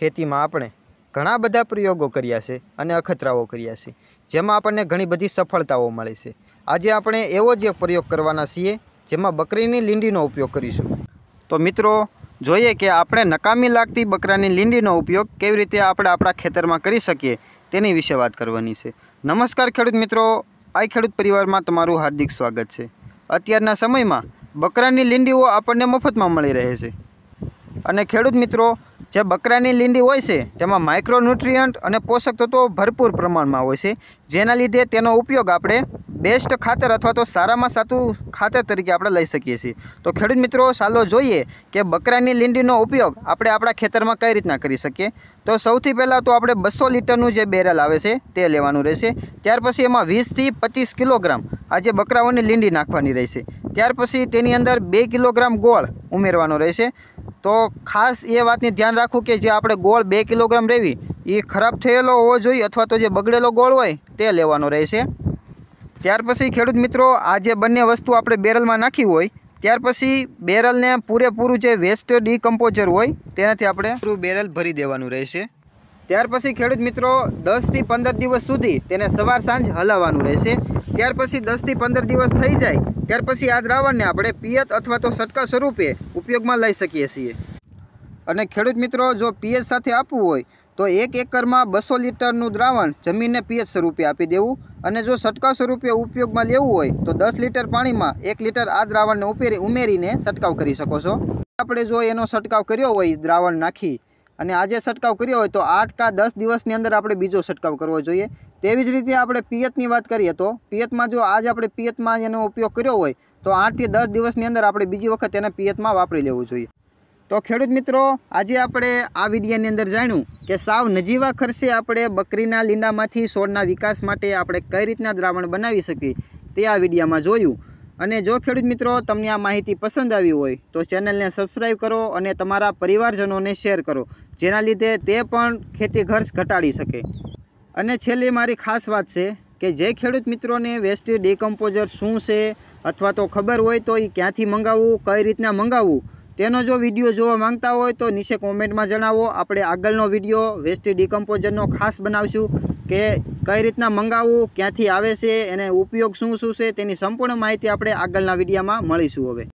ખેતીમાં આપણે ઘણા બધા પ્રયોગો કર્યા છે અને અખતરાઓ કર્યા છે જેમાં આપણને ઘણી બધી સફળતાઓ મળે છે આજે આપણે એવો જ એક પ્રયોગ કરવાના છીએ જેમાં બકરીની લીંડીનો ઉપયોગ કરીશું તો મિત્રો જોઈએ કે આપણે નકામી લાગતી બકરાની લીંડીનો ઉપયોગ કેવી રીતે આપણે આપણા ખેતરમાં કરી શકીએ તેની વિશે વાત કરવાની છે નમસ્કાર ખેડૂત મિત્રો આ ખેડૂત પરિવારમાં તમારું હાર્દિક સ્વાગત છે અત્યારના સમયમાં બકરાની લીંડીઓ આપણને મફતમાં મળી રહે છે અને ખેડૂત મિત્રો જે બકરાની લિન્ડી હોય છે તેમાં માઇક્રોન્યુટ્રિએન્ટ અને પોષક તત્વો ભરપૂર પ્રમાણમાં હોય છે જેના લીધે તેનો ઉપયોગ આપણે બેસ્ટ ખાતર અથવા તો સારામાં સાતું ખાતર તરીકે આપણે લઈ સકીએ છીએ તો ખેડૂત મિત્રો સાલો જોઈએ કે બકરાની લિન્ડીનો ઉપયોગ આપણે આપણા ખેતરમાં કઈ રીતના કરી સકીએ તો સૌથી પહેલા તો આપણે 200 લિટર નું જે બેરેલ આવે છે તે લેવાનું રહેશે ત્યાર પછી એમાં 20 થી 25 કિલોગ્રામ આ જે બકરાઓની લિન્ડી નાખવાની રહેશે ત્યાર પછી તેની અંદર 2 કિલોગ્રામ ગોળ ઉમેરવાનો રહેશે તો ખાસ એ વાતની ધ્યાન રાખવું કે જે આપણે ગોળ બે કિલોગ્રામ રહેવી એ ખરાબ થયેલો હોવો જોઈએ અથવા તો જે બગડેલો ગોળ હોય તે લેવાનો રહેશે ત્યાર પછી ખેડૂત મિત્રો આ જે બંને વસ્તુ આપણે બેરલમાં નાખી હોય ત્યાર પછી બેરલને પૂરેપૂરું જે વેસ્ટ ડીકમ્પોઝર હોય તેનાથી આપણે પૂરું બેરલ ભરી દેવાનું રહેશે ત્યાર પછી ખેડૂત મિત્રો દસથી પંદર દિવસ સુધી તેને સવાર સાંજ હલાવવાનું રહેશે ત્યાર પછી દસથી પંદર દિવસ થઈ જાય ત્યાર પછી આ દ્રાવણને આપણે પિયત અથવા તો સટકા સ્વરૂપે ઉપયોગમાં લઈ શકીએ છીએ અને ખેડૂત મિત્રો જો પિયત સાથે આપવું હોય તો એક એકરમાં બસો લીટરનું દ્રાવણ જમીનને પિયત સ્વરૂપે આપી દેવું અને જો સટકા સ્વરૂપે ઉપયોગમાં લેવું હોય તો દસ લીટર પાણીમાં એક લીટર આ દ્રાવણને ઉમેરી ઉમેરીને છંટકાવ કરી શકો છો આપણે જો એનો છંટકાવ કર્યો હોય દ્રાવણ નાખી અને આજે છંટકાવ કર્યો હોય તો આઠ કા દસ દિવસની અંદર આપણે બીજો છંટકાવ કરવો જોઈએ તેવી જ રીતે આપણે પિયતની વાત કરીએ તો પિયતમાં જો આજ આપણે પિયતમાં એનો ઉપયોગ કર્યો હોય તો આઠથી દસ દિવસની અંદર આપણે બીજી વખત એને પિયતમાં વાપરી લેવું જોઈએ તો ખેડૂત મિત્રો આજે આપણે આ વિડીયાની અંદર જાણ્યું કે સાવ નજીવા ખર્ચે આપણે બકરીના લીંડામાંથી છોડના વિકાસ માટે આપણે કઈ રીતના દ્રાવણ બનાવી શકીએ તે આ વિડીયામાં જોયું અને જો ખેડૂત મિત્રો તમને આ માહિતી પસંદ આવી હોય તો ચેનલને સબસ્ક્રાઈબ કરો અને તમારા પરિવારજનોને શેર કરો જેના લીધે તે પણ ખેતી ખર્ચ ઘટાડી શકે અને છેલ્લી મારી ખાસ વાત છે કે જે ખેડૂત મિત્રોને વેસ્ટ ડિકમ્પોઝર શું છે અથવા તો ખબર હોય તો એ ક્યાંથી મંગાવવું કઈ રીતના મંગાવવું તેનો જો વિડીયો જોવા માંગતા હોય તો નીચે કોમેન્ટમાં જણાવો આપણે આગળનો વિડીયો વેસ્ટ ડિકમ્પોઝરનો ખાસ બનાવશું કે કઈ રીતના મંગાવવું ક્યાંથી આવે છે એને ઉપયોગ શું શું છે તેની સંપૂર્ણ માહિતી આપણે આગળના વિડીયામાં મળીશું હવે